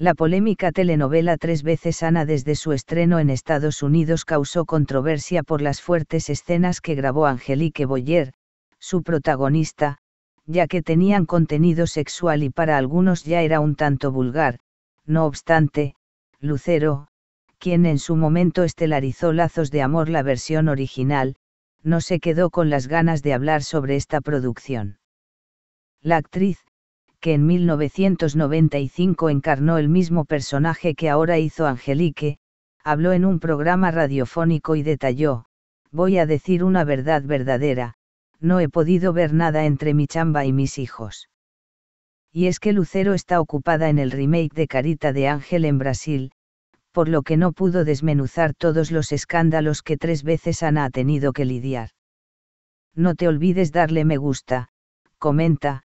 La polémica telenovela Tres veces Ana desde su estreno en Estados Unidos causó controversia por las fuertes escenas que grabó Angelique Boyer, su protagonista, ya que tenían contenido sexual y para algunos ya era un tanto vulgar. No obstante, Lucero, quien en su momento estelarizó Lazos de Amor la versión original, no se quedó con las ganas de hablar sobre esta producción. La actriz, que en 1995 encarnó el mismo personaje que ahora hizo Angelique, habló en un programa radiofónico y detalló, voy a decir una verdad verdadera, no he podido ver nada entre mi chamba y mis hijos. Y es que Lucero está ocupada en el remake de Carita de Ángel en Brasil, por lo que no pudo desmenuzar todos los escándalos que tres veces Ana ha tenido que lidiar. No te olvides darle me gusta, comenta,